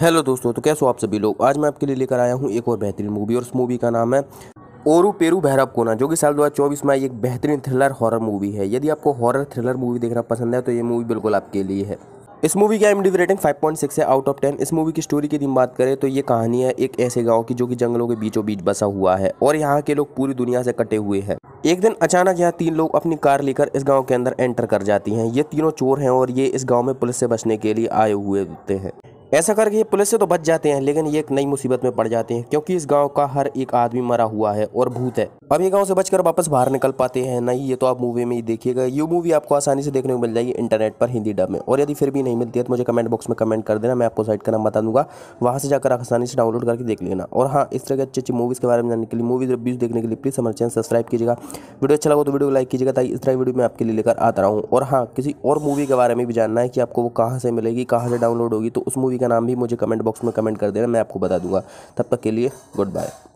hello दोस्तों तो कैसे हो आप सभी लोग आज मैं आपके लिए लेकर आया हूँ एक और बेहतरीन मूवी और उस मूवी का नाम है ओरू पेरू भैरव कोना जो कि साल 2024 में एक बेहतरीन थ्रिलर हॉरर मूवी है यदि आपको हॉरर थ्रिलर मूवी देखना पसंद है तो ये मूवी बिल्कुल आपके लिए है इस मूवी की आई रेटिंग 5.6 है आउट ऑफ 10 इस मूवी की स्टोरी की दिन बात करें तो ये कहानी है एक ऐसे गांव की जो कि जंगलों के बीचों बीच बसा हुआ है और यहाँ के लोग पूरी दुनिया से कटे हुए हैं एक दिन अचानक यहाँ तीन लोग अपनी कार लेकर इस गांव के अंदर एंटर कर जाती हैं ये तीनों चोर हैं और ये इस गाँव में पुलिस से बचने के लिए आए हुए होते हैं ऐसा करके ये पुलिस से तो बच जाते हैं लेकिन ये एक नई मुसीबत में पड़ जाते हैं क्योंकि इस गांव का हर एक आदमी मरा हुआ है और भूत है अब ये गांव से बचकर वापस बाहर निकल पाते हैं नहीं ये तो आप मूवी में ही देखिएगा ये मूवी आपको आसानी से देखने को मिल जाएगी इंटरनेट पर हिंदी डब में और यदि फिर भी नहीं मिलती है तो मुझे कमेंट बॉक्स में कमेंट कर देना मैं आपको साइट का नाम बता दूंगा वहाँ से जाकर आसानी से डाउनलोड करके देख लेना और हाँ इस तरह की अच्छी अच्छी मूवीज़ के बारे में जानने के लिए मूवीज रिव्यूज़ देखने के लिए प्लीज़ हमारे चैनल सब्सक्राइब कीजिएगा वीडियो अच्छा लगा तो वीडियो लाइक कीजिएगा ताकि इस तरह वीडियो मैं आपके लिए लेकर आता हूँ और हाँ किसी और मूवी के बारे में भी जानना है कि आपको वो कहाँ से मिलेगी कहाँ से डाउनलोड होगी तो उस मूवी मूवी का नाम भी मुझे कमेंट बॉक्स में कमेंट कर देना मैं आपको बता दूंगा तब तक के लिए गुड बाय